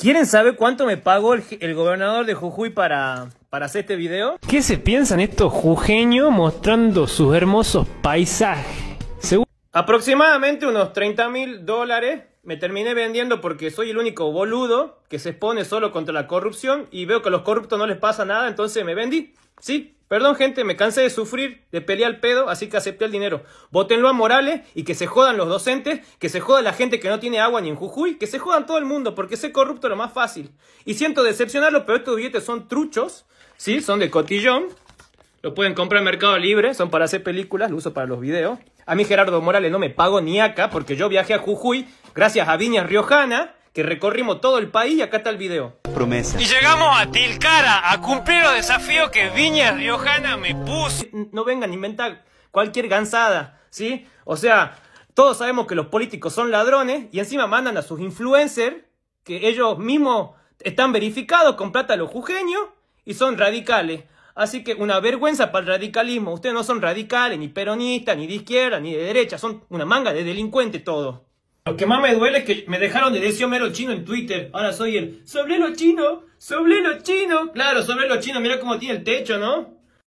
¿Quieren saber cuánto me pagó el, gobernador de Jujuy para, para hacer este video? ¿Qué se piensan estos jujeños mostrando sus hermosos paisajes? Aproximadamente unos 30 mil dólares me terminé vendiendo porque soy el único boludo que se expone solo contra la corrupción y veo que a los corruptos no les pasa nada, entonces me vendí. Sí, Perdón, gente, me cansé de sufrir, de pelear al pedo, así que acepté el dinero. Votenlo a Morales y que se jodan los docentes, que se joda la gente que no tiene agua ni en Jujuy, que se jodan todo el mundo, porque ser corrupto es lo más fácil. Y siento decepcionarlo, pero estos billetes son truchos, ¿sí? Son de cotillón. Lo pueden comprar en Mercado Libre, son para hacer películas, lo uso para los videos. A mí Gerardo Morales no me pago ni acá, porque yo viajé a Jujuy gracias a Viñas Riojana que recorrimos todo el país y acá está el video. Promesa. Y llegamos a Tilcara a cumplir los desafíos que Viña Riojana me puso. No vengan a inventar cualquier gansada, ¿sí? O sea, todos sabemos que los políticos son ladrones y encima mandan a sus influencers, que ellos mismos están verificados con plata a los jujeños y son radicales. Así que una vergüenza para el radicalismo. Ustedes no son radicales, ni peronistas, ni de izquierda, ni de derecha. Son una manga de delincuentes todos. Lo que más me duele es que me dejaron de decir Homero Chino en Twitter. Ahora soy el sobrelo chino, sobrelo chino. Claro, lo chino, mira cómo tiene el techo, ¿no?